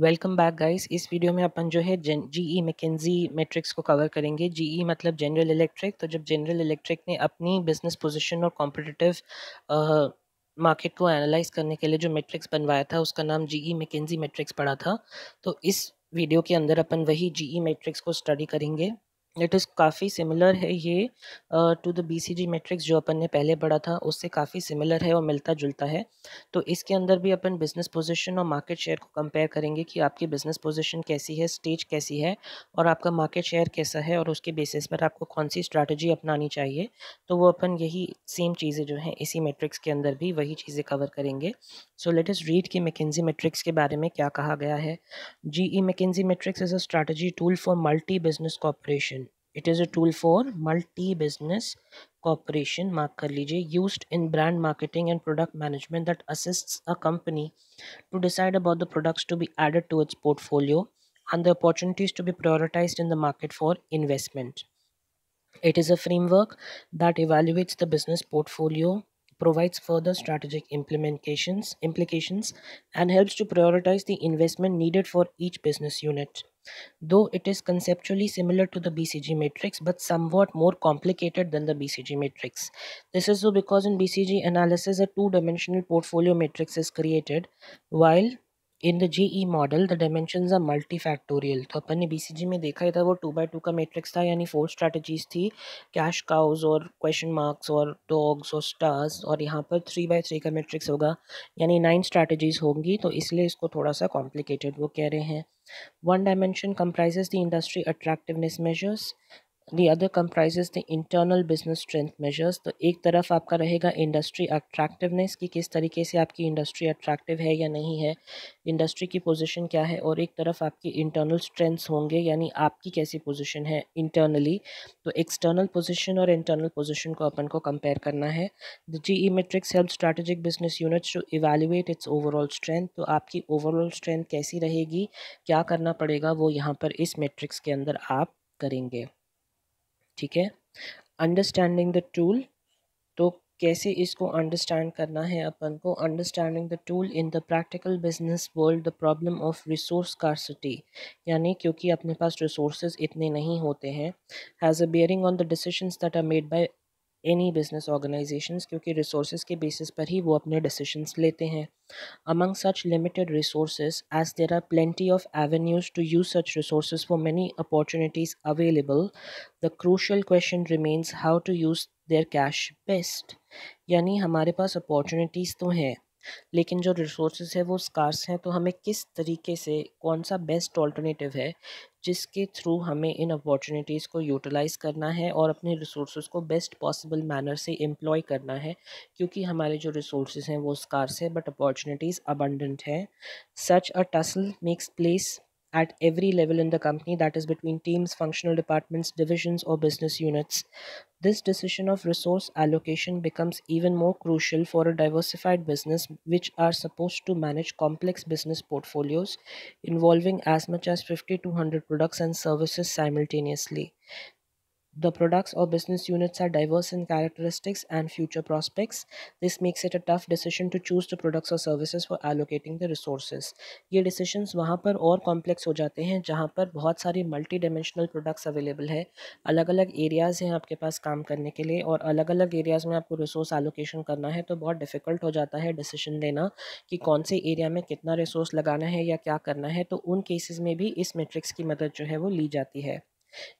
Welcome back guys इस video में अपन जो है जी ई मैकेजी मेट्रिक्स को कवर करेंगे जी ई e मतलब जनरल इलेक्ट्रिक तो जब जनरल इलेक्ट्रिक ने अपनी बिजनेस पोजीशन और कॉम्पिटिटिव मार्केट को एनालाइज करने के लिए जो मेट्रिक्स बनवाया था उसका नाम जी ई मैकेजी मेट्रिक्स पड़ा था तो इस वीडियो के अंदर अपन वही जी ई मेट्रिक्स को स्टडी करेंगे इट इज़ काफ़ी सिमिलर है ये टू द बीसीजी मैट्रिक्स जो अपन ने पहले पढ़ा था उससे काफ़ी सिमिलर है और मिलता जुलता है तो इसके अंदर भी अपन बिज़नेस पोजीशन और मार्केट शेयर को कंपेयर करेंगे कि आपकी बिज़नेस पोजीशन कैसी है स्टेज कैसी है और आपका मार्केट शेयर कैसा है और उसके बेसिस पर आपको कौन सी स्ट्रैटेजी अपनानी चाहिए तो वो अपन यही सेम चीज़ें जो हैं इसी मेट्रिक्स के अंदर भी वही चीज़ें कवर करेंगे सो लेट इस रीड की मेकेजी मेट्रिक्स के बारे में क्या कहा गया है G E McKinsey matrix is a strategy tool for multi business corporation it is a tool for multi business corporation mark कर लीजिए use in brand marketing and product management that assist a company to decide about the products to be added to its portfolio and the opportunities to be prioritized in the market for investment it is a framework that evaluates the business portfolio provides further strategic implementations, implications, and helps to prioritize the investment needed for each business unit. Though it is conceptually similar to the BCG matrix, but somewhat more complicated than the BCG matrix. This is so because in BCG analysis, a two dimensional portfolio matrix is created, while in the G E model the dimension are multifactorial तो अपन ने B C जी में देखा ही था वो two by two का matrix था यानी फोर स्ट्रैटेजीज थी कैश काउज और क्वेश्चन मार्क्स और डॉग्स और स्टार्स और यहाँ पर थ्री बाई थ्री का मेट्रिक्स होगा यानी नाइन स्ट्रैटेजीज होंगी तो इसलिए इसको थोड़ा सा कॉम्प्लिकेटेड वो कह रहे हैं one dimension comprises the industry attractiveness measures the other comprises the internal business strength measures तो एक तरफ आपका रहेगा इंडस्ट्री अट्रैक्टिवनेस कि किस तरीके से आपकी इंडस्ट्री अट्रैक्टिव है या नहीं है इंडस्ट्री की पोजीशन क्या है और एक तरफ आपकी इंटरनल स्ट्रेंथ्स होंगे यानी आपकी कैसी पोजीशन है इंटरनली तो एक्सटर्नल पोजीशन और इंटरनल पोजिशन को अपन को कंपेयर करना है the G E matrix help strategic business units to evaluate its overall strength तो आपकी ओवरऑल स्ट्रेंथ कैसी रहेगी क्या करना पड़ेगा वो यहाँ पर इस मेट्रिक्स के अंदर आप करेंगे ठीक है अंडरस्टैंडिंग द टूल तो कैसे इसको अंडरस्टैंड करना है अपन को understanding the tool in the practical business world the problem of resource scarcity यानी क्योंकि अपने पास रिसोर्सेज इतने नहीं होते हैं has a bearing on the decisions that are made by any business organisation क्योंकि रिसोर्स के बेसिस पर ही वो अपने डिसीशंस लेते हैं among such limited resource as there are plenty of avenues to use such resource for many opportunities available the crucial question remains how to use their cash best यानी हमारे पास opportunities तो हैं लेकिन जो रिसोर्सेज है वो स्कार्स हैं तो हमें किस तरीके से कौन सा बेस्ट ऑल्टरनेटिव है जिसके थ्रू हमें इन अपॉर्चुनिटीज़ को यूटिलाइज़ करना है और अपने रिसोर्स को बेस्ट पॉसिबल मैनर से एम्प्लॉय करना है क्योंकि हमारे जो रिसोर्स हैं वो स्कार्स है बट अपॉर्चुनिटीज़ अबंडेंट हैं such a tussle makes place at every level in the company, that is, between teams, functional departments, divisions, or business units. This decision of resource allocation becomes even more crucial for a diversified business, which are supposed to manage complex business portfolios involving as much as 50 to 100 products and services simultaneously. The products or business units are diverse in characteristics and future prospects. This makes it a tough decision to choose the products or services for allocating the resources. ये decisions वहाँ पर और complex हो जाते हैं जहाँ पर बहुत सारी multi dimensional products available है अलग अलग areas हैं आपके पास काम करने के लिए और अलग अलग areas में आपको resource allocation करना है तो बहुत difficult हो जाता है decision लेना कि कौन से area में कितना resource लगाना है या क्या करना है तो उन cases में भी इस matrix की मदद जो है वो ली जाती है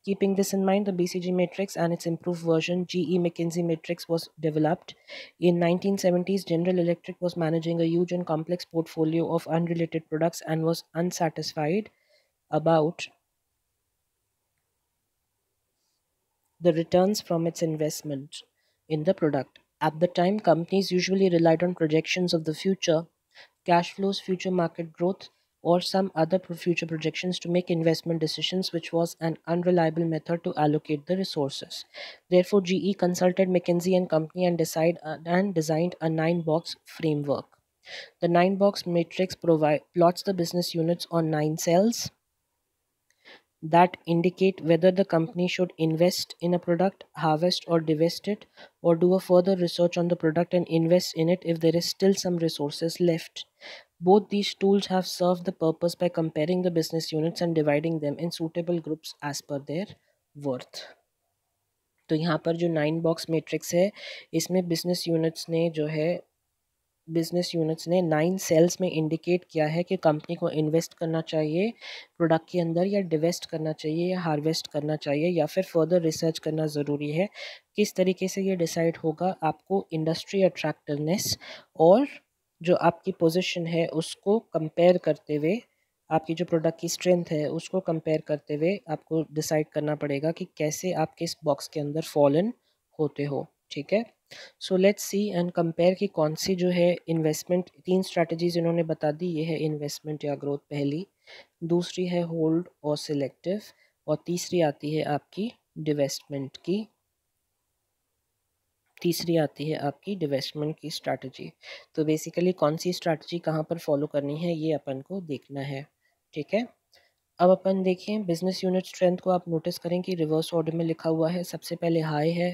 Keeping this in mind, the BCG matrix and its improved version, GE McKinsey matrix, was developed. In 1970s, General Electric was managing a huge and complex portfolio of unrelated products and was unsatisfied about the returns from its investment in the product. At the time, companies usually relied on projections of the future, cash flows, future market growth, or some other future projections to make investment decisions, which was an unreliable method to allocate the resources. Therefore, GE consulted McKinsey and Company and, decide, uh, and designed a nine-box framework. The nine-box matrix provide, plots the business units on nine cells that indicate whether the company should invest in a product, harvest or divest it, or do a further research on the product and invest in it if there is still some resources left. Both these tools have served the purpose by comparing the business units and dividing them in suitable groups as per their worth. तो यहाँ पर जो nine box matrix है इसमें business units ने जो है business units ने नाइन सेल्स में इंडिकेट किया है कि कंपनी को इन्वेस्ट करना चाहिए प्रोडक्ट के अंदर या डिवेस्ट करना चाहिए या हार्वेस्ट करना चाहिए या फिर फर्दर रिसर्च करना ज़रूरी है किस तरीके से ये डिसाइड होगा आपको इंडस्ट्री अट्रैक्टिवनेस और जो आपकी पोजीशन है उसको कंपेयर करते हुए आपकी जो प्रोडक्ट की स्ट्रेंथ है उसको कंपेयर करते हुए आपको डिसाइड करना पड़ेगा कि कैसे आप किस बॉक्स के अंदर फॉलन होते हो ठीक है so let's see and compare कि कौन सी जो है इन्वेस्टमेंट तीन स्ट्रैटेजीज इन्होंने बता दी ये है इन्वेस्टमेंट या ग्रोथ पहली दूसरी है होल्ड और सिलेक्टिव और तीसरी आती है आपकी डिवेस्टमेंट की तीसरी आती है आपकी डिवेस्टमेंट की स्ट्रैटेजी तो बेसिकली कौन सी स्ट्रैटेजी कहाँ पर फॉलो करनी है ये अपन को देखना है ठीक है अब अपन देखें बिजनेस यूनिट स्ट्रेंथ को आप नोटिस करें कि रिवर्स ऑर्डर में लिखा हुआ है सबसे पहले हाई है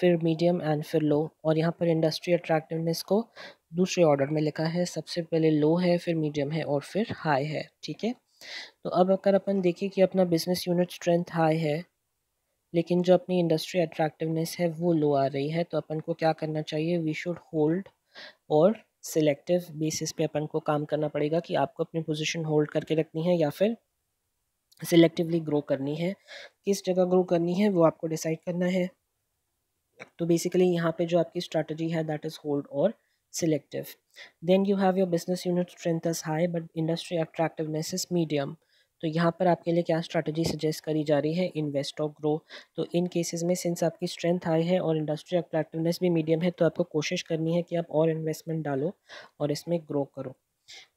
फिर मीडियम एंड फिर लो और यहाँ पर इंडस्ट्री अट्रैक्टिवनेस को दूसरे ऑर्डर में लिखा है सबसे पहले लो है फिर मीडियम है और फिर हाई है ठीक है तो अब अगर अपन देखें कि अपना बिजनेस यूनिट स्ट्रेंथ हाई है लेकिन जो अपनी इंडस्ट्री अट्रैक्टिवनेस है वो लो आ रही है तो अपन को क्या करना चाहिए वी शुड होल्ड और सिलेक्टिव बेसिस पे अपन को काम करना पड़ेगा कि आपको अपनी पोजीशन होल्ड करके रखनी है या फिर सिलेक्टिवली ग्रो करनी है किस जगह ग्रो करनी है वो आपको डिसाइड करना है तो बेसिकली यहाँ पे जो आपकी स्ट्रेटजी है दैट इज़ होल्ड और selective then you have your business unit strength is high but industry attractiveness is medium तो यहाँ पर आपके लिए क्या स्ट्रैटेजी सजेस्ट करी जा रही है इन्वेस्ट और ग्रो तो इन केसेस में सिंस आपकी स्ट्रेंथ हाई है और इंडस्ट्री अट्रैक्टिवनेस भी मीडियम है तो आपको कोशिश करनी है कि आप और इन्वेस्टमेंट डालो और इसमें ग्रो करो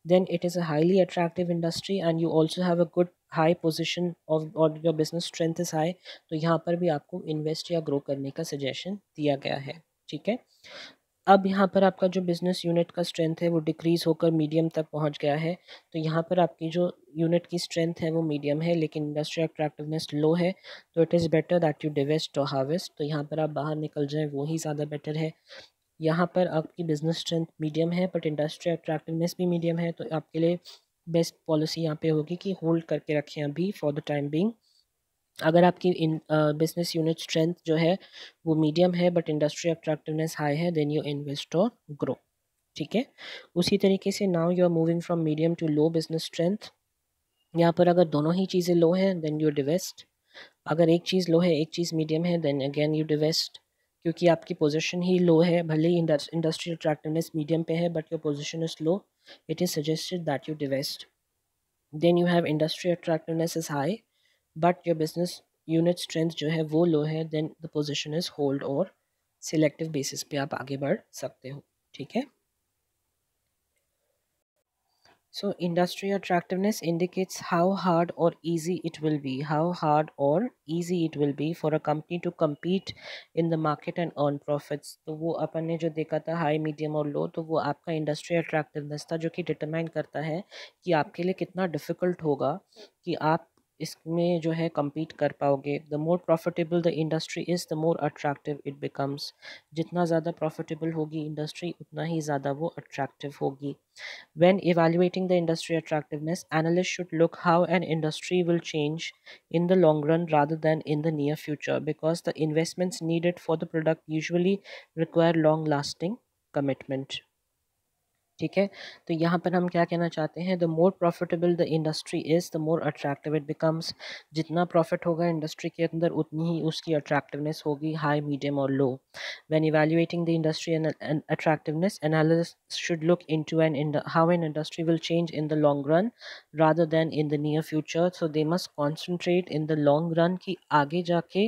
then it is a highly attractive industry and you also have a good high position of और your business strength is high तो यहाँ पर भी आपको इन्वेस्ट या ग्रो करने का सजेशन दिया गया है ठीक है अब यहाँ पर आपका जो बिज़नेस यूनिट का स्ट्रेंथ है वो डिक्रीज़ होकर मीडियम तक पहुँच गया है तो यहाँ पर आपकी जो यूनिट की स्ट्रेंथ है वो मीडियम है लेकिन इंडस्ट्रियल अट्रैक्टिवनेस लो है तो it is better that you divest to harvest तो यहाँ पर आप बाहर निकल जाएँ वो ही ज़्यादा बेटर है यहाँ पर आपकी बिज़नेस स्ट्रेंथ मीडियम है बट इंडस्ट्रियल अट्रैक्टिवनेस भी मीडियम है तो आपके लिए बेस्ट पॉलिसी यहाँ पे होगी कि होल्ड करके रखें अभी फॉर द टाइम बिंग अगर आपकी इन बिजनेस यूनिट स्ट्रेंथ जो है वो मीडियम है बट इंडस्ट्री अट्रैक्टिवनेस हाई है देन यू इन्वेस्ट और ग्रो ठीक है उसी तरीके से now you are moving from medium to low business strength यहाँ पर अगर दोनों ही चीज़ें लो हैं देन यू डिवेस्ट अगर एक चीज़ लो है एक चीज़ मीडियम है देन अगेन यू डिवेस्ट क्योंकि आपकी पोजीशन ही लो है भले ही इंडस्ट्री अट्रैक्टिवनेस मीडियम पे है but your position is low it is suggested that you divest then you have industry attractiveness is high but your business unit strength जो है वो low है then the position is hold और selective basis पे आप आगे बढ़ सकते हो ठीक है so industry attractiveness indicates how hard और easy it will be how hard और easy it will be for a company to compete in the market and earn profits तो वो अपन ने जो देखा था हाई मीडियम और लो तो वो आपका इंडस्ट्री अट्रैक्टिवनेस था जो कि डिटरमाइन करता है कि आपके लिए कितना डिफिकल्ट होगा कि आप इसमें जो है कम्पीट कर पाओगे the more profitable the industry is the more attractive it becomes जितना ज़्यादा प्रॉफिटेबल होगी इंडस्ट्री उतना ही ज़्यादा वो अट्रैक्टिव होगी when evaluating the industry attractiveness analyst should look how an industry will change in the long run rather than in the near future because the investments needed for the product usually require long lasting commitment ठीक है तो यहाँ पर हम क्या कहना चाहते हैं the more profitable the industry is the more attractive it becomes जितना प्रॉफिट होगा इंडस्ट्री के अंदर उतनी ही उसकी अट्रैक्टिवनेस होगी हाई मीडियम और low when evaluating the industry and attractiveness analyst should look into an how an industry will change in the long run rather than in the near future so they must concentrate in the long run कि आगे जाके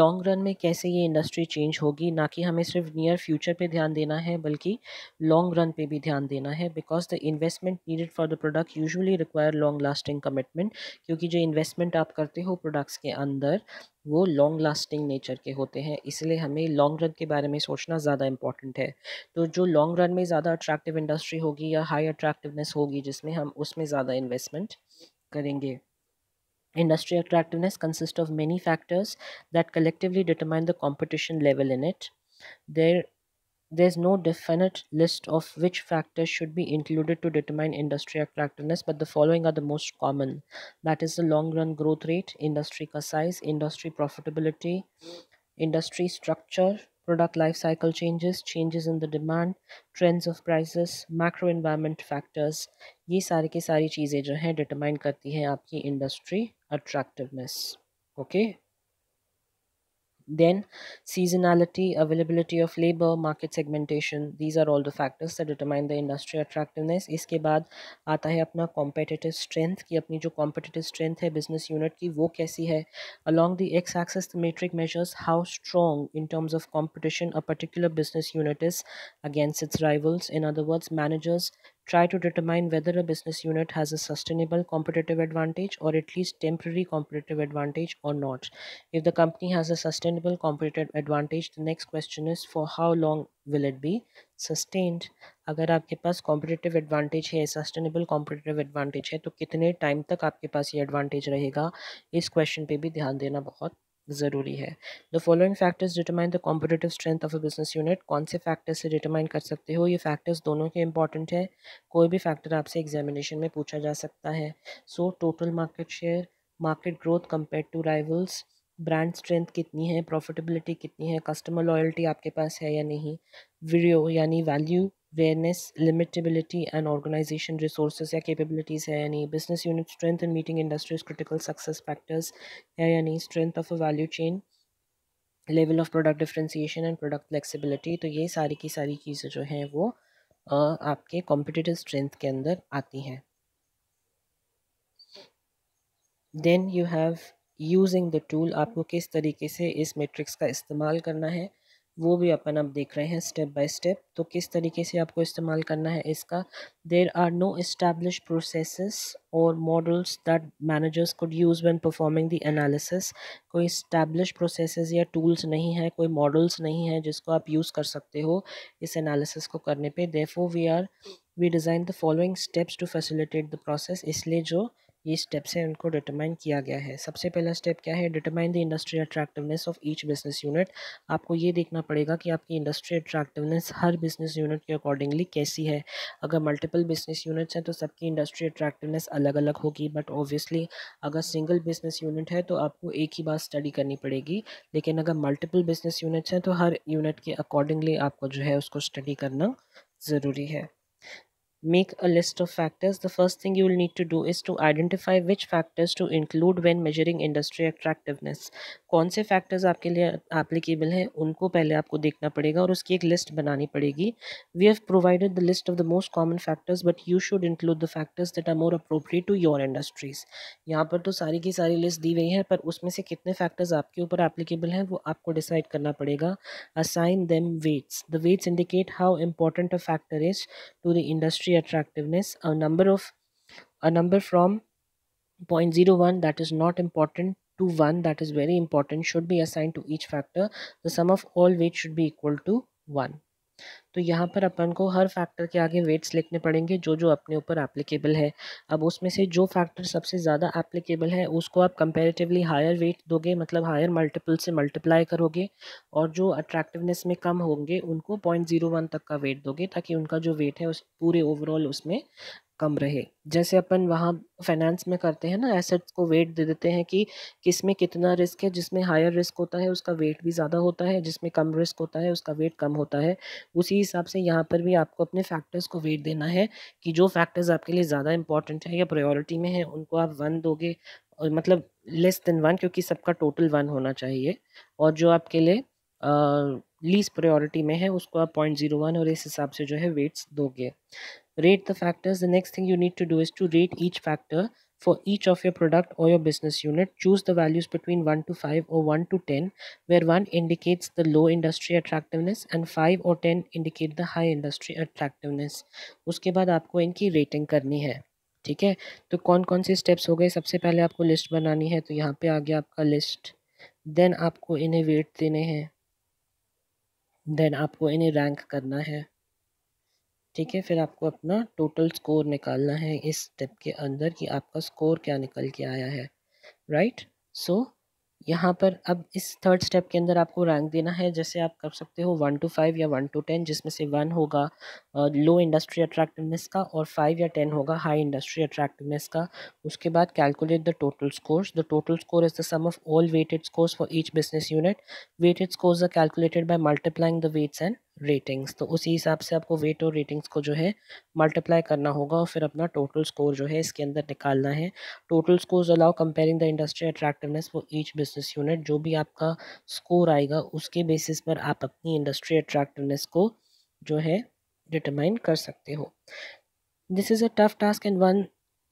long run में कैसे ये industry change होगी ना कि हमें सिर्फ नियर फ्यूचर पर ध्यान देना है बल्कि लॉन्ग रन पर भी ध्यान ध्यान देना है because the investment needed for the product usually require long lasting commitment क्योंकि जो इन्वेस्टमेंट आप करते हो प्रोडक्ट्स के अंदर वो लॉन्ग लास्टिंग नेचर के होते हैं इसलिए हमें लॉन्ग रन के बारे में सोचना ज़्यादा इंपॉर्टेंट है तो जो लॉन्ग रन में ज़्यादा अट्रैक्टिव इंडस्ट्री होगी या हाई अट्रैक्टिवनेस होगी जिसमें हम उसमें ज़्यादा इन्वेस्टमेंट करेंगे industry attractiveness consist of many factors that collectively determine the competition level in it there There is no definite list of which factors should be included to determine industry attractiveness, but the following are the most common. That is the long run growth rate, industry size, industry profitability, industry structure, product life cycle changes, changes in the demand, trends of prices, macro environment factors. These are की सारी चीज़ें जो determine your industry attractiveness. Okay. Then, seasonality, availability of labor, market segmentation, these are all the factors that determine the industry attractiveness. इसके baad aata hai apna competitive strength ki apni jo competitive strength hai business unit ki wo kaisi hai? Along the x axis, the metric measures how strong in terms of competition a particular business unit is against its rivals. In other words, managers Try to determine whether a business unit has a sustainable competitive advantage or at least temporary competitive advantage or not. If the company has a sustainable competitive advantage, the next question is for how long will it be sustained? अगर आपके पास competitive advantage है sustainable competitive advantage है तो कितने time तक आपके पास ये advantage रहेगा इस question पे भी ध्यान देना बहुत ज़रूरी है the following factors determine the competitive strength of a business unit कौन से फैक्टर्स से डिटरमाइन कर सकते हो ये फैक्टर्स दोनों के इंपॉर्टेंट है कोई भी फैक्टर आपसे एग्जामिनेशन में पूछा जा सकता है so total market share market growth compare to rivals brand strength कितनी है प्रॉफिटेबिलिटी कितनी है कस्टमर लॉयल्टी आपके पास है या नहीं वीडियो यानी value awareness imitability and organisation resource या कैपेबिलिटीज़ है यानी business unit strength and meeting industries critical success factors है यानी strength of a value chain level of product differentiation and product flexibility तो ये सारी की सारी चीज़ें जो हैं वो आपके कॉम्पिटिटिव स्ट्रेंथ के अंदर आती हैं then you have using the tool आपको किस तरीके से इस मेट्रिक्स का इस्तेमाल करना है वो भी अपन अब देख रहे हैं स्टेप बाय स्टेप तो किस तरीके से आपको इस्तेमाल करना है इसका there are no establish process और models that managers could use when performing the analysis कोई इस्टेब्लिश प्रोसेस या टूल्स नहीं है कोई मॉडल्स नहीं है जिसको आप यूज़ कर सकते हो इस एनालिसिस को करने पे therefore we are we design the following steps to facilitate the process इसलिए जो ये स्टेप से उनको डिटरमाइन किया गया है सबसे पहला स्टेप क्या है determine the industry attractiveness of each business unit आपको ये देखना पड़ेगा कि आपकी इंडस्ट्री अट्रैक्टिवनेस हर बिजनेस यूनिट के अकॉर्डिंगली कैसी है अगर मल्टीपल बिजनेस यूनिट्स हैं तो सबकी इंडस्ट्री अट्रैक्टिवनेस अलग अलग होगी बट ऑब्वियसली अगर सिंगल बिजनेस यूनिट है तो आपको एक ही बात स्टडी करनी पड़ेगी लेकिन अगर मल्टीपल बिजनेस यूनिट्स हैं तो हर यूनिट के अकॉर्डिंगली आपको जो है उसको स्टडी करना ज़रूरी है make a list of factors, the first thing you will need to do is to identify which factors to include when measuring industry attractiveness. कौन से factors आपके लिए applicable हैं उनको पहले आपको देखना पड़ेगा और उसकी एक list बनानी पड़ेगी We have provided the list of the most common factors but you should include the factors that are more appropriate to your industries. यहाँ पर तो सारी की सारी list दी गई है पर उसमें से कितने factors आपके ऊपर applicable हैं वो आपको decide करना पड़ेगा Assign them weights. The weights indicate how important a factor is to the industry attractiveness a number of a number from 0.01 that is not important to 1 that is very important should be assigned to each factor the sum of all weights should be equal to 1 तो यहाँ पर अपन को हर factor के आगे weights लिखने पड़ेंगे जो जो अपने ऊपर एप्लीकेबल है अब उसमें से जो फैक्टर सबसे ज़्यादा एप्लीकेबल है उसको आप कंपेरेटिवली हायर वेट दोगे मतलब हायर मल्टीपल से मल्टीप्लाई करोगे और जो अट्रैक्टिवनेस में कम होंगे उनको पॉइंट ज़ीरो वन तक का वेट दोगे ताकि उनका जो वेट है उस पूरे ओवरऑल उसमें कम रहे जैसे अपन वहाँ फाइनेंस में करते हैं ना एसेट्स को वेट दे देते हैं कि किस में कितना रिस्क है जिसमें हायर रिस्क होता है उसका वेट भी ज़्यादा होता है जिसमें कम रिस्क होता है उसका वेट कम होता है उसी हिसाब से यहाँ पर भी आपको अपने फैक्टर्स को वेट देना है कि जो फैक्टर्स आपके लिए ज़्यादा इंपॉर्टेंट है या प्रायोरिटी में है उनको आप वन दोगे और मतलब लेस देन वन क्योंकि सबका टोटल वन होना चाहिए और जो आपके लिए लीस्ट प्रायोरिटी में है उसको आप पॉइंट ज़ीरो वन और इस हिसाब से जो है वेट्स दोगे Rate the factors. The next thing you need to do is to rate each factor for each of your product or your business unit. Choose the values between 1 to 5 or 1 to 10, where 1 indicates the low industry attractiveness and 5 or 10 indicate the high industry attractiveness. uske baad aapko inki rating karni hai ठीक है तो कौन कौन से steps हो गए सबसे पहले आपको लिस्ट बनानी है तो यहाँ पे आ गया आपका लिस्ट देन आपको इन्हें वेट देने हैं देन आपको इन्हें रैंक करना है ठीक है फिर आपको अपना टोटल स्कोर निकालना है इस स्टेप के अंदर कि आपका स्कोर क्या निकल के आया है राइट सो so, यहाँ पर अब इस थर्ड स्टेप के अंदर आपको रैंक देना है जैसे आप कर सकते हो वन टू फाइव या वन टू टेन जिसमें से वन होगा लो इंडस्ट्री अट्रैक्टिवनेस का और फाइव या टेन होगा हाई इंडस्ट्री अट्रैक्टिवनेस का उसके बाद calculate the total scores the total score is the sum of all weighted scores for each business unit weighted scores are calculated by multiplying the weights and ratings तो उसी हिसाब से आपको wait और ratings को जो है मल्टीप्लाई करना होगा और फिर अपना टोटल स्कोर जो है इसके अंदर निकालना है total score allow comparing the industry attractiveness for each business unit जो भी आपका स्कोर आएगा उसके बेसिस पर आप अपनी इंडस्ट्री अट्रैक्टिवनेस को जो है डिटरमाइन कर सकते हो this is a tough task and one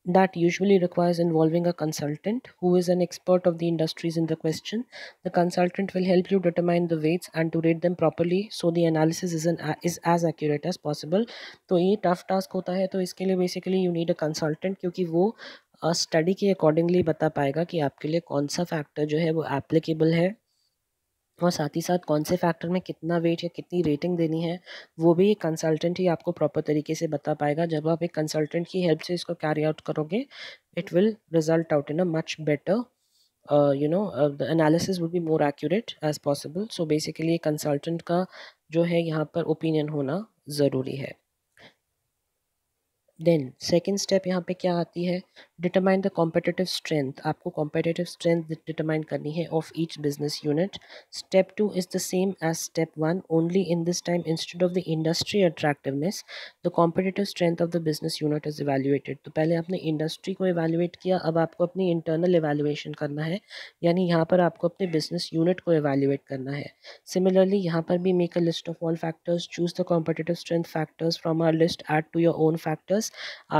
that usually requires involving a consultant who is an expert of the industries in the question. The consultant will help you determine the weights and to rate them properly so the analysis is, an, is as accurate as possible. तो a tough task होता है तो इसके basically you need a consultant because he will study accordingly बता पाएगा कि आपके लिए कौन सा और साथ ही साथ कौन से फैक्टर में कितना वेट या कितनी रेटिंग देनी है वो भी एक कंसल्टेंट ही आपको प्रॉपर तरीके से बता पाएगा जब आप एक कंसल्टेंट की हेल्प से इसको कैरी आउट करोगे it will result out in a much better you know the analysis would be more accurate as possible so basically consultant का जो है यहाँ पर ओपिनियन होना ज़रूरी है देन सेकेंड स्टेप यहाँ पे क्या आती है डिटरमाइन द कॉम्पिटेटिव स्ट्रेंथ आपको कॉम्पिटेटिव स्ट्रेंथ डिटरमाइन करनी है of each business unit step two is the same as step one only in this time instead of the industry attractiveness the competitive strength of the business unit is evaluated तो पहले आपने industry को evaluate किया अब आपको अपनी internal evaluation करना है यानी यहाँ पर आपको अपने बिजनेस यूनिट को इवेल्यूएट करना है सिमिलरली यहाँ पर भी make a list of all factors choose the competitive strength factors from our list add to your own factors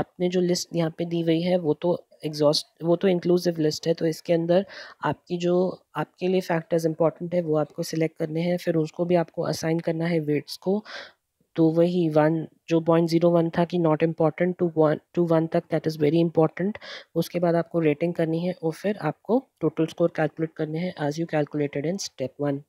आपने जो लिस्ट यहाँ पे दी गई है वो तो एग्जॉस्ट वो तो इंक्लूसिव लिस्ट है तो इसके अंदर आपकी जो आपके लिए फैक्टर्स इंपॉर्टेंट है वो आपको सिलेक्ट करने हैं फिर उसको भी आपको असाइन करना है वेट्स को तो वही वन जो पॉइंट ज़ीरो वन था कि not important two one two one तक दैट इज़ वेरी इंपॉर्टेंट उसके बाद आपको रेटिंग करनी है और फिर आपको टोटल स्कोर कैलकुलेट करने हैं as you calculated in step one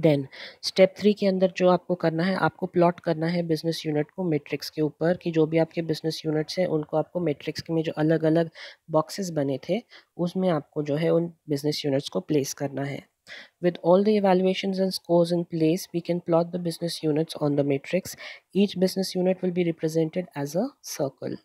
then step three के अंदर जो आपको करना है आपको प्लॉट करना है बिज़नेस यूनिट को मेट्रिक्स के ऊपर कि जो भी आपके बिज़नेस यूनिट्स हैं उनको आपको मेट्रिक्स में जो अलग अलग बॉक्सेस बने थे उसमें आपको जो है उन बिज़नेस यूनिट्स को प्लेस करना है with all the evaluation and scores in place we can plot the business units on the matrix each business unit will be represented as a circle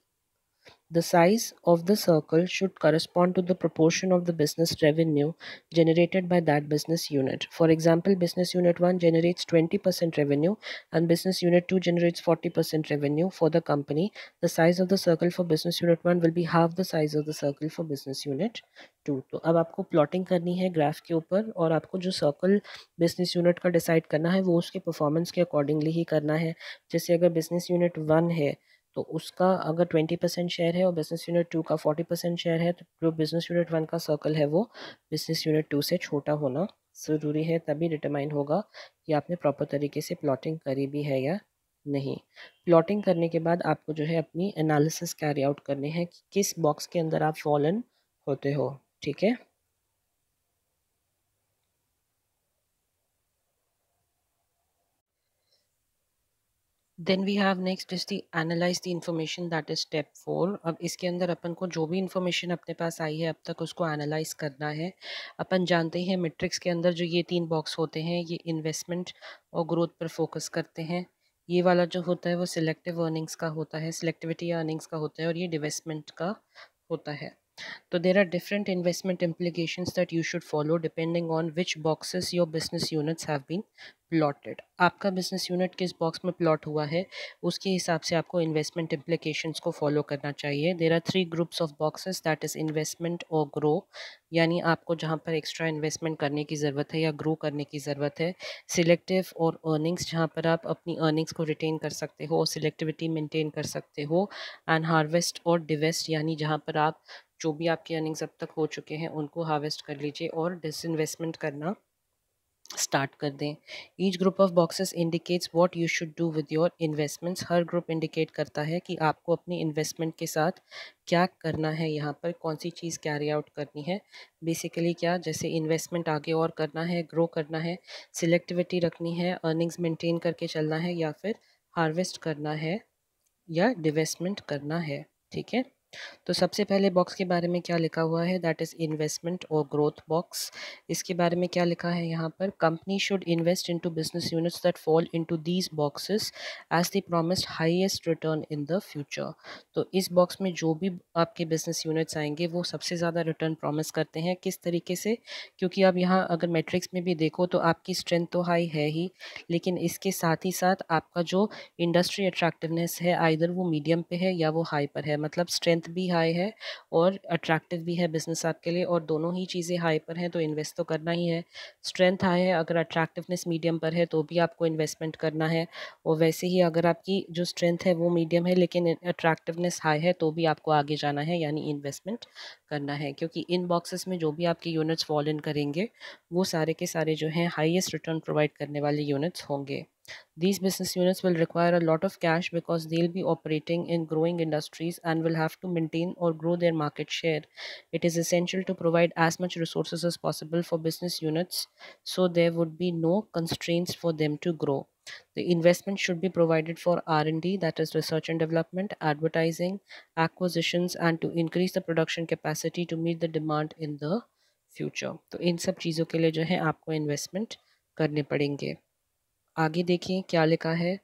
The size of the circle should correspond to the proportion of the business revenue generated by that business unit. For example, business unit 1 generates 20% revenue and business unit 2 generates 40% revenue for the company. The size of the circle for business unit 1 will be half the size of the circle for business unit 2. So, now you plotting करनी है graph के ऊपर और आपको जो circle business unit का decide करना है वो उसके परफॉर्मेंस के अकॉर्डिंगली ही करना है जैसे अगर business unit 1 है तो उसका अगर ट्वेंटी परसेंट शेयर है और बिजनेस यूनिट टू का फोर्टी परसेंट शेयर है तो जो बिजनेस यूनिट वन का सर्कल है वो बिजनेस यूनिट टू से छोटा होना ज़रूरी है तभी डिटरमाइन होगा कि आपने प्रॉपर तरीके से प्लॉटिंग करी भी है या नहीं प्लॉटिंग करने के बाद आपको जो है अपनी एनालिसिस कैरी आउट करनी है कि किस बॉक्स के अंदर आप फॉलन होते हो ठीक है then we have next is the analyze the information that is step four अब इसके अंदर अपन को जो भी इन्फॉर्मेशन अपने पास आई है अब तक उसको एनालाइज करना है अपन जानते हैं मेट्रिक्स के अंदर जो ये तीन बॉक्स होते हैं ये इन्वेस्टमेंट और ग्रोथ पर फोकस करते हैं ये वाला जो होता है वो सिलेक्टिव अर्निंग्स का होता है सिलेक्टिविटी अर्निंग्स का होता है और ये डिवेस्टमेंट का होता है तो there are different investment implication that you should follow depending on which boxes your business units have been plotted आपका बिजनेस यूनिट किस बॉक्स में प्लॉट हुआ है उसके हिसाब से आपको इन्वेस्टमेंट इम्प्लीकेशंस को फॉलो करना चाहिए there are three groups of boxes that is investment और ग्रो यानी आपको जहाँ पर एक्स्ट्रा इन्वेस्टमेंट करने की ज़रूरत है या ग्रो करने की ज़रूरत है सिलेक्टिव और अर्निंग्स जहाँ पर आप अपनी अर्निंग्स को रिटेन कर सकते हो और सिलेक्टिविटी मेंटेन कर सकते हो एंड हार्वेस्ट और डिवेस्ट यानी जहाँ पर आप जो भी आपकी अर्निंग्स अब तक हो चुके हैं उनको हार्वेस्ट कर लीजिए और डिसइन्वेस्टमेंट करना स्टार्ट कर दें each group of boxes indicates what you should do with your investments हर ग्रुप इंडिकेट करता है कि आपको अपनी इन्वेस्टमेंट के साथ क्या करना है यहाँ पर कौन सी चीज़ कैरी आउट करनी है बेसिकली क्या जैसे इन्वेस्टमेंट आगे और करना है ग्रो करना है सिलेक्टिविटी रखनी है अर्निंग्स मेंटेन करके चलना है या फिर हार्वेस्ट करना है या डिवेस्टमेंट करना है ठीक है तो सबसे पहले बॉक्स के बारे में क्या लिखा हुआ है दैट इज़ इन्वेस्टमेंट और ग्रोथ बॉक्स इसके बारे में क्या लिखा है यहाँ पर company should invest into business units that fall into these boxes as the promised highest return in the future तो इस बॉक्स में जो भी आपके बिजनेस यूनिट्स आएंगे वो सबसे ज़्यादा रिटर्न प्रॉमिस करते हैं किस तरीके से क्योंकि आप यहाँ अगर मेट्रिक्स में भी देखो तो आपकी स्ट्रेंथ तो हाई है ही लेकिन इसके साथ ही साथ आपका जो इंडस्ट्री अट्रैक्टिवनेस है आइधर वो मीडियम पे है या वो हाई पर है मतलब स्ट्रेंथ लेंथ भी हाई है और अट्रैक्टिव भी है बिजनेस आपके लिए और दोनों ही चीज़ें हाई पर हैं तो इन्वेस्ट तो करना ही है स्ट्रेंथ हाई है अगर अट्रैक्टिवनेस मीडियम पर है तो भी आपको इन्वेस्टमेंट करना है और वैसे ही अगर आपकी जो स्ट्रेंथ है वो मीडियम है लेकिन अट्रैक्टिवनेस हाई है तो भी आपको आगे जाना है यानी इन्वेस्टमेंट करना है क्योंकि इन बॉक्सेस में जो भी आपके यूनिट्स फॉल इन करेंगे वो सारे के सारे जो हैं हाईएस्ट रिटर्न प्रोवाइड करने वाले यूनिट्स होंगे these business units will require a lot of cash because they'll be operating in growing industries and will have to maintain और grow their market share it is essential to provide as much resources as possible for business units so there would be no constraints for them to grow The investment should be provided for R&D, that is research and development, advertising, acquisitions, and to increase the production capacity to meet the demand in the future तो इन सब चीज़ों के लिए जो है आपको investment करने पड़ेंगे आगे देखिए क्या लिखा है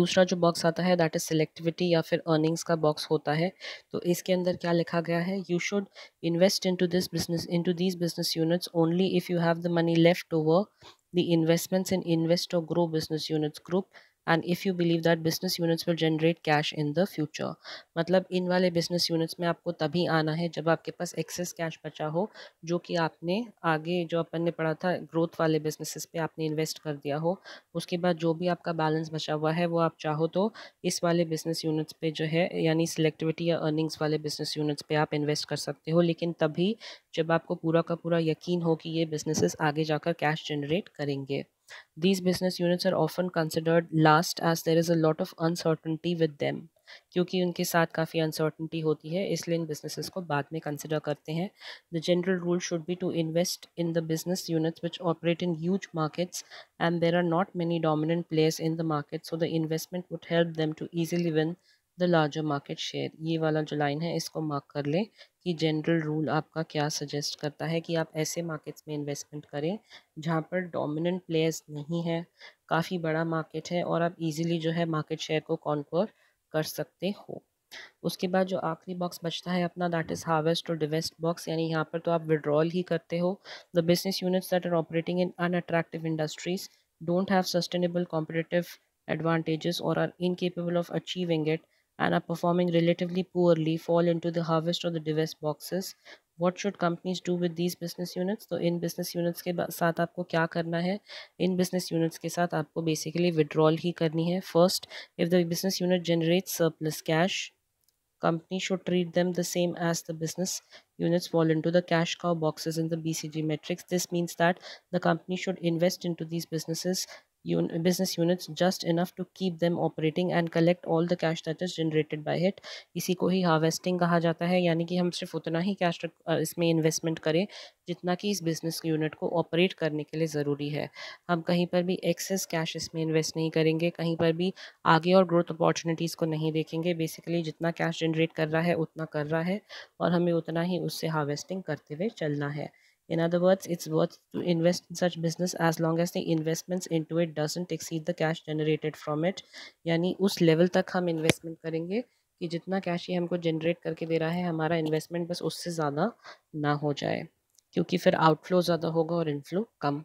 दूसरा जो बॉक्स आता है दैट इज़ सेलेक्टिविटी या फिर अर्निंग्स का बॉक्स होता है तो इसके अंदर क्या लिखा गया है you should invest into this business into these business units only if you have the money left over the investments in Invest or Grow business units group and if you believe that business units will generate cash in the future मतलब इन वाले business units में आपको तभी आना है जब आपके पास एक्सेस कैश बचा हो जो कि आपने आगे जो अपन ने पढ़ा था ग्रोथ वाले बिजनेसिस पे आपने इन्वेस्ट कर दिया हो उसके बाद जो भी आपका बैलेंस बचा हुआ है वो आप चाहो तो इस वाले बिजनेस यूनिट्स पे जो है यानी सिलेक्टिविटी या अर्निंग्स वाले बिजनेस यूनिट्स पे आप इन्वेस्ट कर सकते हो लेकिन तभी जब आपको पूरा का पूरा यकीन हो कि ये बिजनेसेस आगे जाकर कैश जनरेट करेंगे These business units are often considered last as there is a lot of uncertainty with them. क्योंकि उनके साथ काफ़ी अनसर्टनटी होती है इसलिए इन बिजनेसेस को बाद में कंसिडर करते हैं the general rule should be to invest in the business units which operate in huge markets and there are not many dominant players in the market so the investment would help them to easily win the larger market share ये वाला जो line है इसको mark कर लें कि general rule आपका क्या सजेस्ट करता है कि आप ऐसे मार्केट्स में इन्वेस्टमेंट करें जहाँ पर डोमिनेंट प्लेयर्स नहीं है काफ़ी बड़ा मार्केट है और आप इजीली जो है मार्केट शेयर को कॉन्कोर कर सकते हो उसके बाद जो आखिरी बॉक्स बचता है अपना दैट इज़ हार्वेस्ट और डिवेस्ट बॉक्स यानी यहाँ पर तो आप विड्रॉल ही करते हो the business units that are operating in unattractive industries don't have sustainable competitive advantages और are incapable of achieving it and are performing relatively poorly fall into the harvest or the divest boxes what should companies do with these business units So, in business units ke saath आपको kya karna hai? In business units ke saath आपको basically withdrawal hi karni hai. first if the business unit generates surplus cash company should treat them the same as the business units fall into the cash cow boxes in the BCG matrix. This means that the company should invest into these businesses un business units just enough to keep them operating and collect all the cash that is generated by it इसी को ही harvesting कहा जाता है यानी कि हम सिर्फ उतना ही कैश इसमें इन्वेस्टमेंट करें जितना कि इस बिज़नेस यूनिट को ऑपरेट करने के लिए ज़रूरी है हम कहीं पर भी एक्सेस कैश इसमें इन्वेस्ट नहीं करेंगे कहीं पर भी आगे और ग्रोथ अपॉर्चुनिटीज़ को नहीं देखेंगे बेसिकली जितना कैश जनरेट कर रहा है उतना कर रहा है और हमें उतना ही उससे हार्वेस्टिंग करते हुए चलना है In other words, it's worth to invest in such business as long as the investments into it doesn't exceed the cash generated from it. yani us level tak hum investment karenge ki jitna cash ye humko generate karke de raha hai hamara investment bas usse zyada na ho jaye क्योंकि फिर outflow ज़्यादा होगा और inflow कम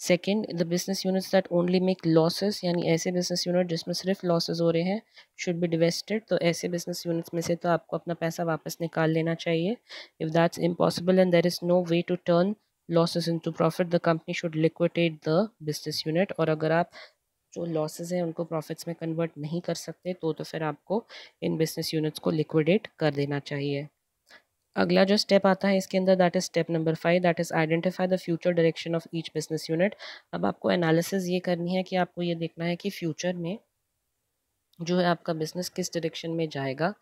second the business units that only make losses यानी ऐसे business unit जिसमें सिर्फ लॉसेज हो रहे हैं शुड बी डिवेस्टेड तो ऐसे बिजनेस यूनिट्स में से तो आपको अपना पैसा वापस निकाल लेना चाहिए if that's impossible and there is no way to turn losses into profit the company should liquidate the business unit और अगर आप जो लॉसेज हैं उनको प्रॉफिट्स में कन्वर्ट नहीं कर सकते तो तो फिर आपको इन बिजनेस यूनिट्स को लिक्विडेट कर देना चाहिए अगला जो स्टेप आता है इसके अंदर that is step number five that is identify the future direction of each business unit अब आपको एनालिसिस ये करनी है कि आपको ये देखना है कि फ्यूचर में जो है आपका बिजनेस किस डायरेक्शन में जाएगा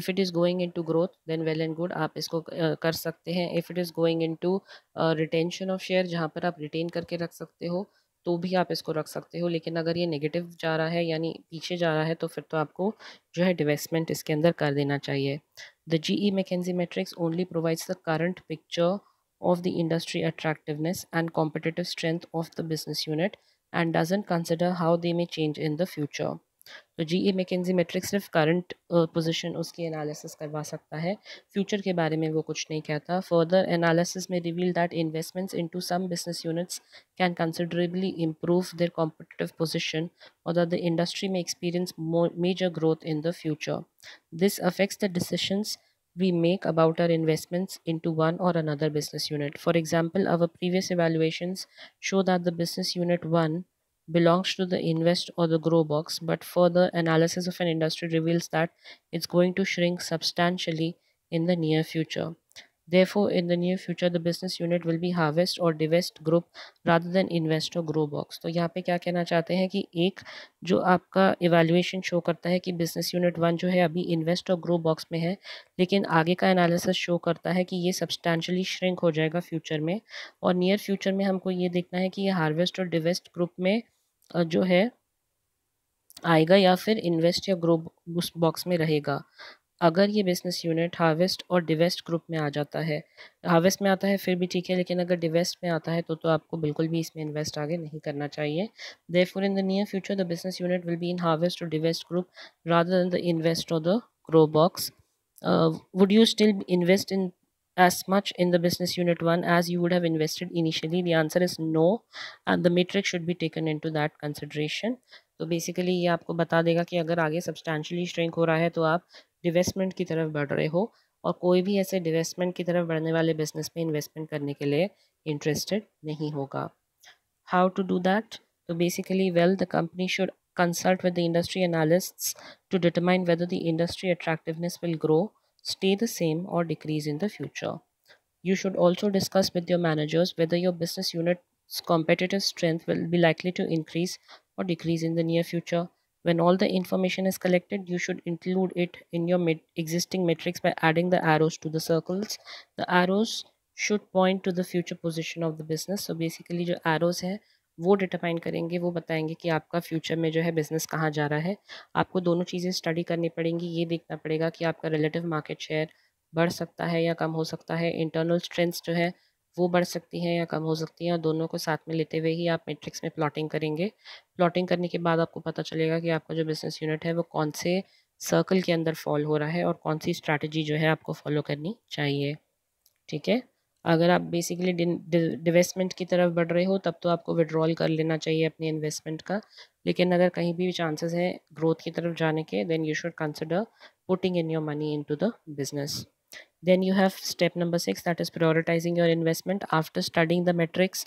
if it is going into growth then well and good आप इसको कर सकते हैं if it is going into retention of share जहाँ पर आप रिटेन करके रख सकते हो तो भी आप इसको रख सकते हो लेकिन अगर ये नेगेटिव जा रहा है यानी पीछे जा रहा है तो फिर तो आपको जो है डिवेस्टमेंट इसके अंदर कर देना चाहिए the G E McKinsey matrix only provides the current picture of the industry attractiveness and competitive strength of the business unit and doesn't consider how they may change in the future तो G E McKinsey matrix सिर्फ current position उसकी analysis करवा सकता है future के बारे में वो कुछ नहीं कहता फर्दर एनालिसिस में reveal that investments into some business units can considerably improve their competitive position और दैट द इंडस्ट्री में experience major growth in the future this affects the decisions we make about our investments into one or another business unit. For example, our previous evaluations show that the business unit 1 belongs to the invest or the grow box, but further analysis of an industry reveals that it's going to shrink substantially in the near future. Therefore, in the near future, the business unit will be harvest or divest group rather than invest or grow box. तो यहाँ पे क्या कहना चाहते हैं कि एक जो आपका evaluation show करता है कि business unit वन जो है अभी invest or grow box में है लेकिन आगे का analysis show करता है कि ये substantially shrink हो जाएगा future में और near future में हमको ये देखना है कि ये harvest और divest group में जो है आएगा या फिर इन्वेस्ट या ग्रो उस बॉक्स में रहेगा अगर ये बिजनेस यूनिट हार्वेस्ट और डिवेस्ट ग्रुप में आ जाता है हार्वेस्ट में आता है फिर भी ठीक है लेकिन अगर डिवेस्ट में आता है तो तो आपको बिल्कुल भी इसमें इन्वेस्ट आगे नहीं करना चाहिए for in the near future the business unit will be in harvest और divest group rather than the invest और the grow box would you still invest in as much in the business unit 1 as you would have invested initially? The answer is no. And the matrix should be taken into that consideration. So basically, ye aapko bata dega ki agar aage substantially shrink ho raha hai, to aap divestment ki taraf business investment karne ke How to do that? So basically, well, the company should consult with the industry analysts to determine whether the industry attractiveness will grow stay the same or decrease in the future. You should also discuss with your managers whether your business unit's competitive strength will be likely to increase or decrease in the near future. When all the information is collected, you should include it in your existing metrics by adding the arrows to the circles. The arrows should point to the future position of the business. So basically, your arrows here. वो determine करेंगे वो बताएंगे कि आपका future में जो है business कहाँ जा रहा है आपको दोनों चीज़ें स्टडी करनी पड़ेंगी ये देखना पड़ेगा कि आपका रिलेटिव मार्केट शेयर बढ़ सकता है या कम हो सकता है इंटरनल स्ट्रेंथ्स जो है वो बढ़ सकती हैं या कम हो सकती हैं और दोनों को साथ में लेते हुए ही आप मेट्रिक्स में प्लॉटिंग करेंगे प्लॉटिंग करने के बाद आपको पता चलेगा कि आपका जो बिज़नेस यूनिट है वो कौन से सर्कल के अंदर फॉल हो रहा है और कौन सी स्ट्रैटेजी जो है आपको फॉलो करनी चाहिए ठीक है अगर आप बेसिकली डिवेस्टमेंट की तरफ बढ़ रहे हो तब तो आपको विड्रॉल कर लेना चाहिए अपने इन्वेस्टमेंट का लेकिन अगर कहीं भी चांसेस हैं ग्रोथ की तरफ जाने के then you should consider putting in your money into the business then you have step number six that is prioritizing your investment after studying the matrix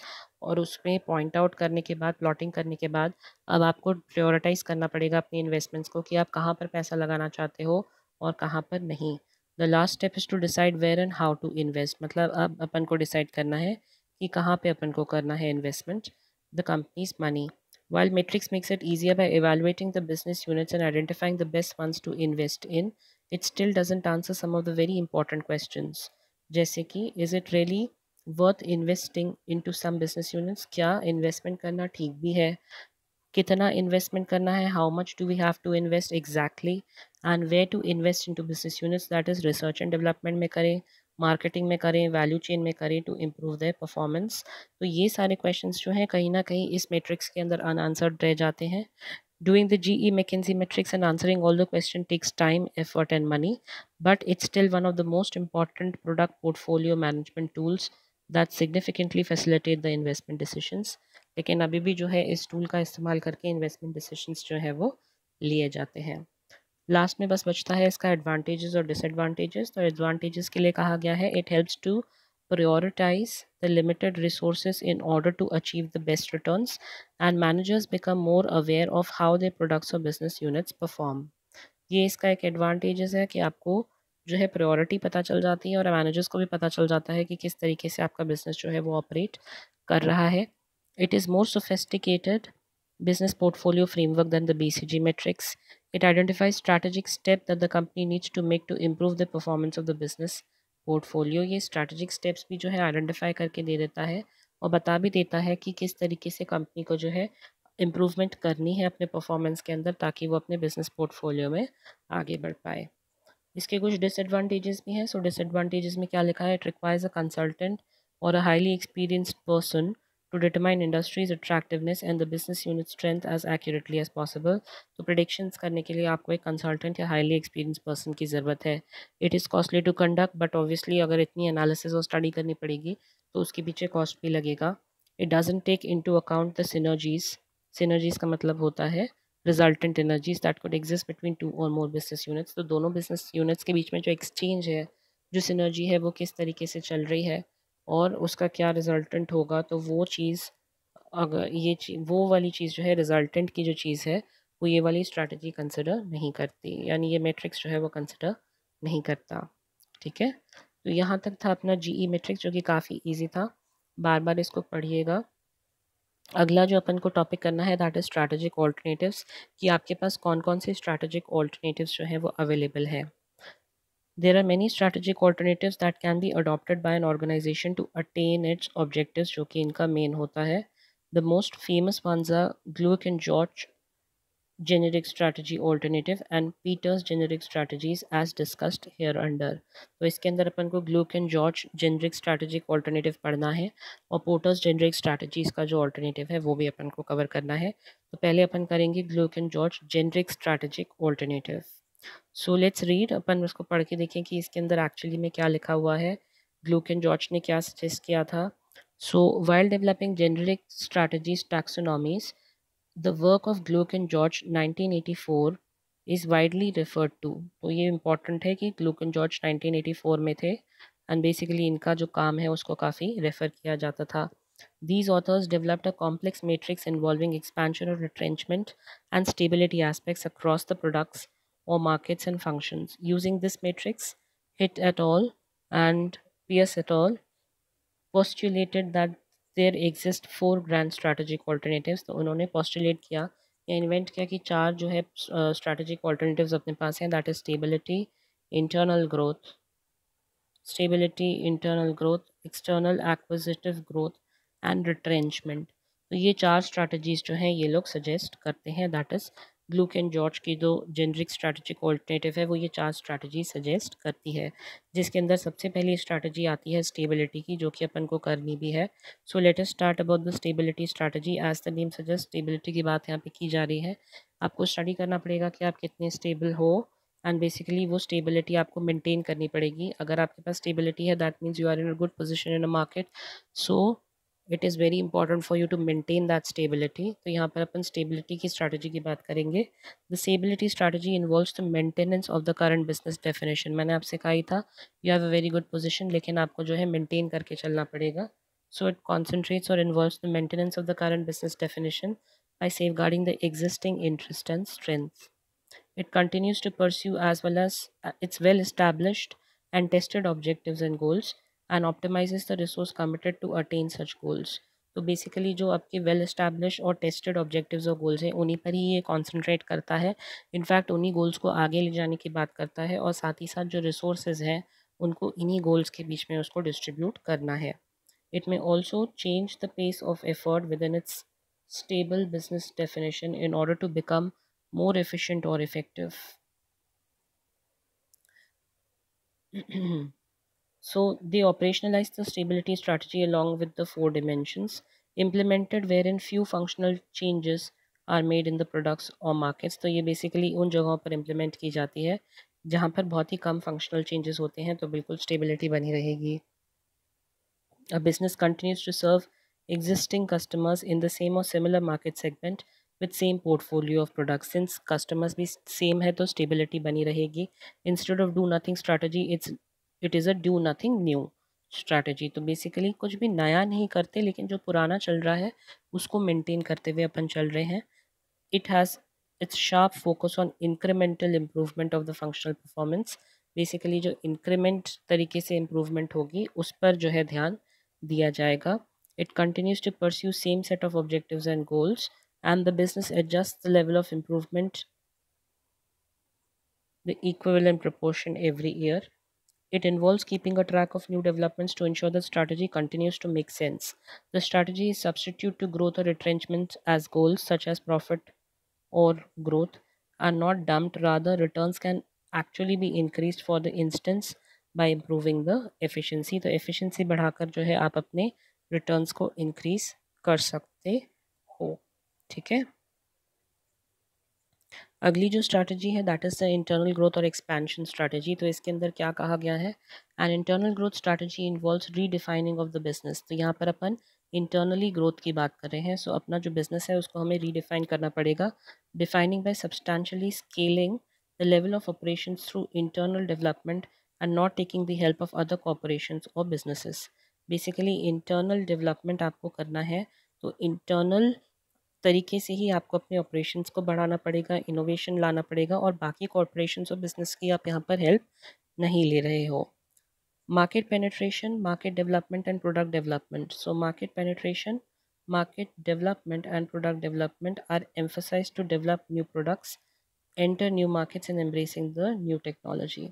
और उसमें पॉइंट आउट करने के बाद प्लॉटिंग करने के बाद अब आपको प्रायोरिटाइज़ करना पड़ेगा अपनी इन्वेस्टमेंट्स को कि आप कहाँ पर पैसा लगाना चाहते हो और कहाँ पर नहीं the last step is to decide where and how to invest मतलब अब अपन को डिसाइड करना है कि कहाँ पे अपन को करना है investment the company's money while matrix makes it easier by evaluating the business units and identifying the best ones to invest in it still doesn't answer some of the very important question जैसे कि is it really worth investing into some business units क्या investment करना ठीक भी है कितना investment करना है how much do we have to invest exactly and way to invest in into business units that is research and development में करें मार्केटिंग में करें वैल्यू चेन में करें टू इम्प्रूव द परफॉर्मेंस तो ये सारे क्वेश्चन जो हैं कहीं ना कहीं इस मेट्रिक्स के अंदर अन आंसर्ड रह जाते हैं doing the G E McKinsey matrix and answering all the question takes time effort and money but it's still one of the most important product portfolio management tools that significantly facilitate the investment decisions लेकिन अभी भी जो है इस tool का इस्तेमाल करके investment decision जो है वो लिए जाते हैं लास्ट में बस बचता है इसका एडवांटेजेस और डिसएडवांटेजेस तो एडवांटेजेस के लिए कहा गया है it helps to prioritize the limited resource in order to achieve the best return and managers become more aware of how the products और बिजनेस यूनिट्स परफॉर्म ये इसका एक एडवांटेजेस है कि आपको जो है प्रायोरिटी पता चल जाती है और मैनेजर्स को भी पता चल जाता है कि किस तरीके से आपका बिजनेस जो है वो ऑपरेट कर रहा है It is more sophisticated business portfolio framework than the BCG metrics. It identifies strategic steps that the company needs to make to improve the performance of the business portfolio. ये strategic steps भी जो है identify करके दे देता है और बता भी देता है कि किस तरीके से company को जो है improvement करनी है अपने performance के अंदर ताकि वो अपने business portfolio में आगे बढ़ पाए इसके कुछ disadvantages भी हैं सो disadvantages में क्या लिखा है इट रिक्वायर्स अ कंसल्टेंट और a highly experienced person to determine industry's attractiveness and the business unit strength as accurately as possible तो predictions करने के लिए आपको एक consultant या highly experienced person की ज़रूरत है it is costly to conduct but obviously अगर इतनी analysis और study करनी पड़ेगी तो उसके पीछे cost भी लगेगा it doesn't take into account the synergies synergies का मतलब होता है resultant energies that could exist between two or more business units तो दोनों business units के बीच में जो exchange है जो synergy है वो किस तरीके से चल रही है और उसका क्या रिज़ल्टेंट होगा तो वो चीज़ अगर ये चीज़ वो वाली चीज़ जो है रिज़ल्टेंट की जो चीज़ है वो ये वाली स्ट्रैटेजी कंसिडर नहीं करती यानी ये मैट्रिक्स जो है वो कंसिडर नहीं करता ठीक है तो यहाँ तक था अपना जी ई मेट्रिक्स जो कि काफ़ी ईजी था बार बार इसको पढ़िएगा अगला जो अपन को टॉपिक करना है दैट इज़ स्ट्रैटेजिक ऑल्टरनेटिव्स कि आपके पास कौन कौन से स्ट्रैटेजिक ऑल्टरनेटिव्स जो है वो अवेलेबल है There are many strategic alternatives that can be adopted by an organization to attain its objectives jo ki inka main hota hai The most famous ones are Gluck and George generic strategy alternative and Peter's generic strategies as discussed here under. to so, iske andar apan ko Gluck and George generic strategic alternative padhna hai aur Porter's generic strategies ka jo alternative hai wo bhi apan ko cover karna hai to so, pehle apan karenge Gluck and George generic strategic alternative. So let's read अपन उसको पढ़ के देखें कि इसके अंदर actually में क्या लिखा हुआ है ग्लूकिन जॉर्ज ने क्या सजेस्ट किया था so while developing generic strategies taxonomies the work of Glueck George 1984 is widely referred to तो ये इम्पॉर्टेंट है कि ग्लूकन जॉर्ज 1984 में थे एंड बेसिकली इनका जो काम है उसको काफ़ी रेफ़र किया जाता था these authors developed a complex matrix involving expansion और retrenchment and stability aspects across the products or markets and functions. Using this matrix, Hit at all and Pierce at all, postulated that there exist four grand strategic alternatives. So, उन्होंने postulate किया या invent किया कि चार जो है strategic alternatives अपने पास हैं. That is stability, internal growth, stability, internal growth, external acquisitive growth, and retrenchment. तो ये चार strategies जो हैं ये लोग suggest करते हैं. That is Glueck and George की जो जेनरिक स्ट्रैटेजिक ऑल्टरनेटिव है वो ये चार स्ट्रैटेजी सजेस्ट करती है जिसके अंदर सबसे पहली स्ट्रैटेजी आती है स्टेबिलिटी की जो कि अपन को करनी भी है so let's start about the stability strategy as the name suggest stability की बात यहाँ पे की जा रही है आपको स्टडी करना पड़ेगा कि आप कितने स्टेबल हो एंड बेसिकली वो स्टेबिलिटी आपको मेनटेन करनी पड़ेगी अगर आपके पास स्टेबिलिटी है that means you are in a good position in a market so it is very important for you to maintain that stability तो यहाँ पर अपन स्टेबिलिटी की स्ट्रेटजी की बात करेंगे the stability strategy involves the maintenance of the current business definition मैंने आपसे कहा ही था you have a very good position लेकिन आपको जो है मेंटेन करके चलना पड़ेगा सो इट कॉन्सेंट्रेट्स और involve the maintenance of the current business definition by guarding the existing interest and strength it continues to pursue as well as its well established and tested objective and goals and optimizes the resource committed to attain such goals. तो basically जो आपके well establish और tested objectives और goals हैं उन्हीं पर ही ये concentrate करता है इनफैक्ट उन्हीं गोल्स को आगे ले जाने की बात करता है और साथ ही साथ जो रिसोर्सेज हैं उनको इन्हीं गोल्स के बीच में उसको डिस्ट्रीब्यूट करना है it may also change the pace of effort within its stable business definition in order to become more efficient और effective So they operationalized the stability strategy along with the four dimensions implemented wherein few functional changes are made in the products और markets तो ये basically उन जगहों पर implement की जाती है जहाँ पर बहुत ही कम फंक्शनल चेंजेस होते हैं तो बिल्कुल स्टेबिलिटी बनी रहेगी a business continues to serve existing customers in the same और similar market segment with same portfolio of product since customers भी सेम है तो स्टेबिलिटी बनी रहेगी instead of do nothing strategy it's it is a do nothing new strategy तो basically कुछ भी नया नहीं करते लेकिन जो पुराना चल रहा है उसको मेंटेन करते हुए अपन चल रहे हैं it has it's sharp focus on incremental improvement of the functional performance basically जो इंक्रीमेंट तरीके से इम्प्रूवमेंट होगी उस पर जो है ध्यान दिया जाएगा it continues to pursue same set of objective and goals the business adjust the level of improvement the equal and proportion every year It involves keeping a track of new developments to ensure the strategy continues to make sense. The strategy is substitute to growth or retrenchment as goals such as profit or growth are not dumped rather returns can actually be increased for the instance by improving the efficiency, The efficiency बढ़ाकर जो है आप अपने returns को increase कर सकते हो ठीक है अगली जो स्ट्रैटेजी है that is the internal growth और एक्सपेंशन स्ट्रैटेजी तो इसके अंदर क्या कहा गया है and internal growth strategy involve redefining of the business तो यहाँ पर अपन इंटरनली ग्रोथ की बात कर रहे हैं सो so, अपना जो बिज़नेस है उसको हमें रीडिफाइन करना पड़ेगा defining by substantially scaling the level of operation through internal development and not taking the help of other corporation और बिजनेसिस बेसिकली इंटरनल डेवलपमेंट आपको करना है तो इंटरनल तरीके से ही आपको अपने ऑपरेशन को बढ़ाना पड़ेगा इनोवेशन लाना पड़ेगा और बाकी कॉरपोरेशंस और बिजनेस की आप यहाँ पर हेल्प नहीं ले रहे हो market penetration market development and product development so market penetration market development and product development are emphasize to develop new products enter new markets in embracing the new technology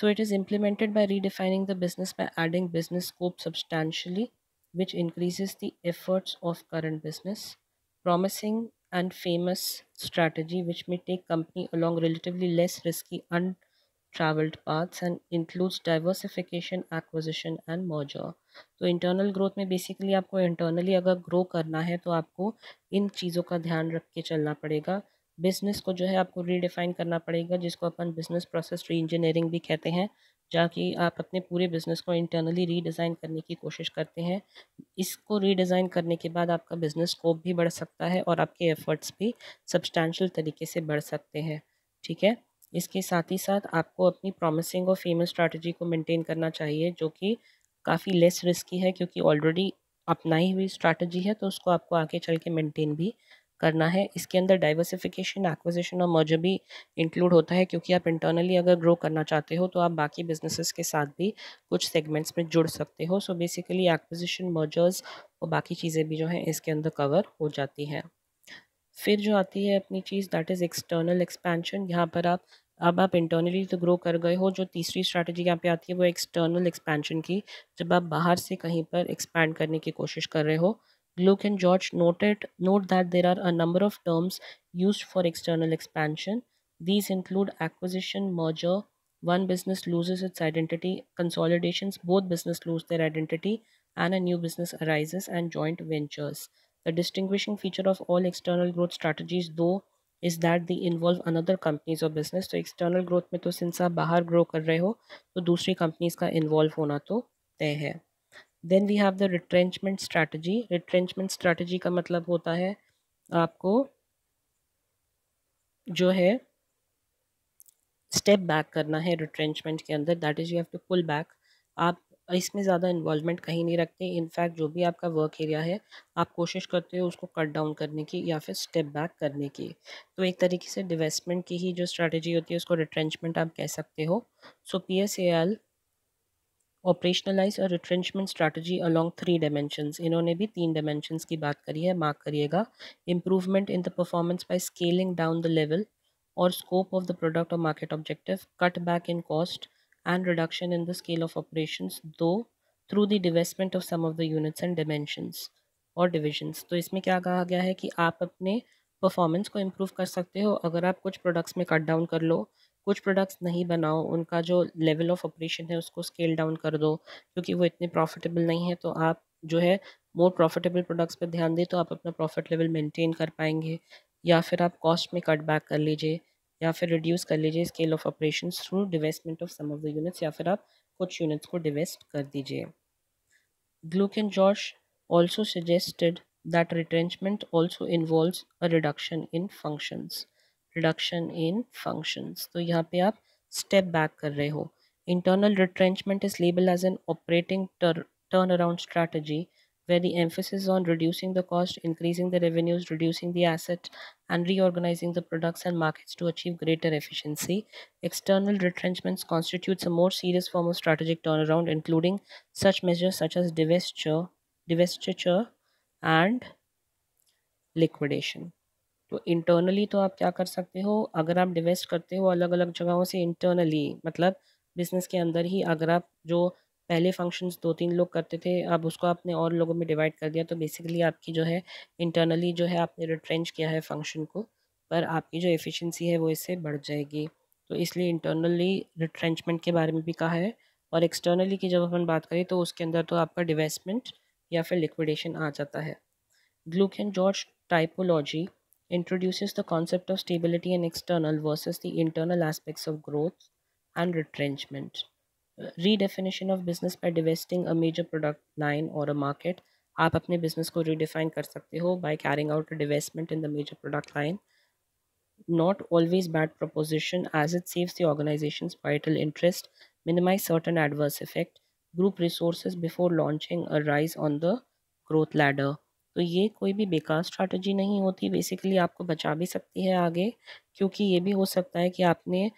so it is implemented by redefining the business by adding business scope substantially which increases the efforts of current business, promising and famous strategy which may take company along relatively less risky untraveled paths and includes diversification acquisition and merger तो internal growth में basically आपको internally अगर grow करना है तो आपको इन चीज़ों का ध्यान रख के चलना पड़ेगा बिज़नेस को जो है आपको रीडिफाइन करना पड़ेगा जिसको अपन बिज़नेस प्रोसेस री इंजीनियरिंग भी कहते हैं जाके आप अपने पूरे बिज़नेस को इंटरनली रीडिज़ाइन करने की कोशिश करते हैं इसको रीडिज़ाइन करने के बाद आपका बिज़नेस स्कोप भी बढ़ सकता है और आपके एफ़र्ट्स भी सब्सटैंशल तरीके से बढ़ सकते हैं ठीक है इसके साथ ही साथ आपको अपनी प्रॉमिसिंग और फेमस स्ट्रैटेजी को मेंटेन करना चाहिए जो कि काफ़ी लेस रिस्की है क्योंकि ऑलरेडी अपनाई हुई स्ट्रैटेजी है तो उसको आपको आगे चल के मेंटेन भी करना है इसके अंदर डाइवर्सिफिकेशन एक्विजिशन और मर्जर भी इंक्लूड होता है क्योंकि आप इंटरनली अगर ग्रो करना चाहते हो तो आप बाकी बिजनेसेस के साथ भी कुछ सेगमेंट्स में जुड़ सकते हो सो बेसिकली एक्विजिशन मर्जर्स और बाकी चीज़ें भी जो हैं इसके अंदर कवर हो जाती हैं फिर जो आती है अपनी चीज़ दैट इज़ एक्सटर्नल एक्सपेंशन यहाँ पर आप अब आप इंटरनली तो ग्रो कर गए हो जो तीसरी स्ट्रैटेजी यहाँ पे आती है वो एक्सटर्नल एक्सपेंशन की जब आप बाहर से कहीं पर एक्सपैंड करने की कोशिश कर रहे हो Gluck and George noted note that there are a number of terms used for external expansion. These include acquisition, merger, one business loses its identity, consolidations, both business lose their identity, and a new business arises, and joint ventures. The distinguishing feature of all external growth strategies, though, is that they involve another companies or business. So, external growth में तो since आप बाहर grow कर रहे हो तो दूसरी companies का involve होना तो तय है then we have the retrenchment strategy retrenchment strategy का मतलब होता है आपको जो है स्टेप बैक करना है रिट्रेंचमेंट के अंदर that is you have to pull back आप इसमें ज़्यादा इन्वॉलमेंट कहीं नहीं रखते इनफैक्ट जो भी आपका वर्क एरिया है आप कोशिश करते हो उसको कट डाउन करने की या फिर स्टेप बैक करने की तो एक तरीके से डिवेस्टमेंट की ही जो स्ट्रैटेजी होती है उसको रिट्रेंचमेंट आप कह सकते हो so P S A L operationalize और retrenchment strategy along three dimensions इन्होंने भी तीन डायमेंशंस की बात करी है मार्क करिएगा improvement in the performance by scaling down the level और स्कोप ऑफ द प्रोडक्ट और market objective cut back in cost and reduction in the scale of operation दो through the divestment of some of the units and dimensions और divisions तो इसमें क्या कहा गया है कि आप अपने परफॉर्मेंस को इम्प्रूव कर सकते हो अगर आप कुछ प्रोडक्ट्स में कट डाउन कर लो कुछ प्रोडक्ट्स नहीं बनाओ उनका जो लेवल ऑफ ऑपरेशन है उसको स्केल डाउन कर दो क्योंकि वो इतने प्रॉफिटेबल नहीं है तो आप जो है मोर प्रॉफिटेबल प्रोडक्ट्स पर ध्यान दें तो आप अपना प्रॉफिट लेवल मेंटेन कर पाएंगे या फिर आप कॉस्ट में कट बैक कर लीजिए या फिर रिड्यूस कर लीजिए scale of operation through divestment of some of the units या फिर आप कुछ यूनिट्स को डिवेस्ट कर दीजिए ग्लूक एंड जॉर्श also suggested that retrenchment also involve a reduction in functions reduction in functions तो यहाँ पे आप step back कर रहे हो internal retrenchment is labeled as an operating turnaround strategy where the emphasis on reducing the cost increasing the revenues reducing the assets and reorganizing the products and markets to achieve greater efficiency external retrenchments constitutes a more serious form of strategic turnaround including such measures such as divestiture divestiture and liquidation तो internally तो आप क्या कर सकते हो अगर आप डिवेस्ट करते हो अलग अलग जगहों से इंटरनली मतलब बिज़नेस के अंदर ही अगर आप जो पहले फंक्शंस दो तीन लोग करते थे अब उसको आपने और लोगों में डिवाइड कर दिया तो बेसिकली आपकी जो है इंटरनली जो है आपने रिट्रेंच किया है फंक्शन को पर आपकी जो एफिशिएंसी है वो इससे बढ़ जाएगी तो इसलिए इंटरनली रिट्रेंचमेंट के बारे में भी कहा है और एक्सटर्नली की जब अपन बात करें तो उसके अंदर तो आपका डिवेस्टमेंट या फिर लिक्विडेशन आ जाता है ग्लूक जॉर्ज typology introduces the concept of stability and external versus the internal aspects of growth and retrenchment. Uh, redefinition of business by divesting a major product line or a market. You can redefine your business by carrying out a divestment in the major product line. Not always bad proposition as it saves the organization's vital interest, minimize certain adverse effect, group resources before launching a rise on the growth ladder. तो ये कोई भी बेकार strategy नहीं होती basically आपको बचा भी सकती है आगे क्योंकि ये भी हो सकता है कि आपने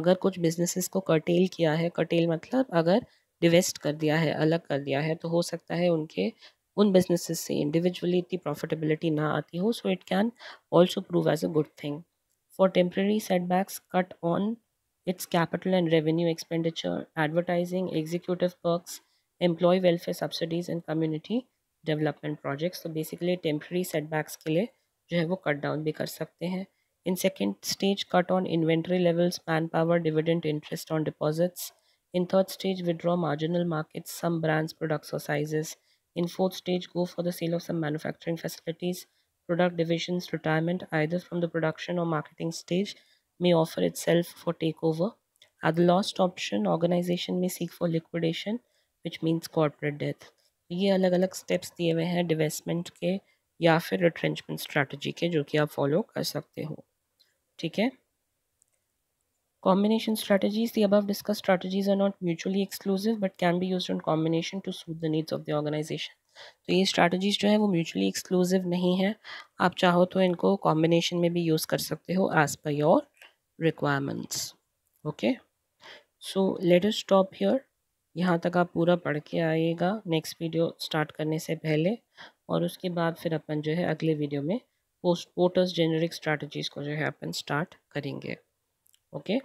अगर कुछ बिजनेसेस को कर्टेल किया है कर्टेल मतलब अगर डिवेस्ट कर दिया है अलग कर दिया है तो हो सकता है उनके उन बिजनेसेस से इंडिविजुअली इतनी प्रॉफिटेबिलिटी ना आती हो so it can also prove as a good thing for temporary setbacks cut on its capital and revenue expenditure advertising executive work employ welfare subsidies and community development projects तो basically temporary setbacks के लिए जो है वो cut down भी कर सकते हैं in second stage cut on inventory levels manpower dividend interest on deposits in third stage withdraw marginal markets some brands products और sizes in fourth stage go for the sale of some manufacturing facilities product division retirement either from the production और marketing stage may offer itself for take over at the last option organization may seek for liquidation which means corporate death ये अलग अलग steps दिए हुए हैं divestment के या फिर रिट्रेंचमेंट स्ट्रैटेजी के जो कि आप फॉलो कर सकते हो ठीक है combination strategies the above discuss strategies are not mutually exclusive but can be use in combination to suit the needs of the organization तो ये स्ट्रैटेजीज जो है वो म्यूचुअली एक्सक्लूसिव नहीं है आप चाहो तो इनको कॉम्बिनेशन में भी यूज़ कर सकते हो as per your requirements okay so let us stop here यहाँ तक आप पूरा पढ़ के आइएगा नेक्स्ट वीडियो स्टार्ट करने से पहले और उसके बाद फिर अपन जो है अगले वीडियो में पोस्ट पोर्टर्स जेनरिक स्ट्रैटेजीज़ को जो है अपन स्टार्ट करेंगे ओके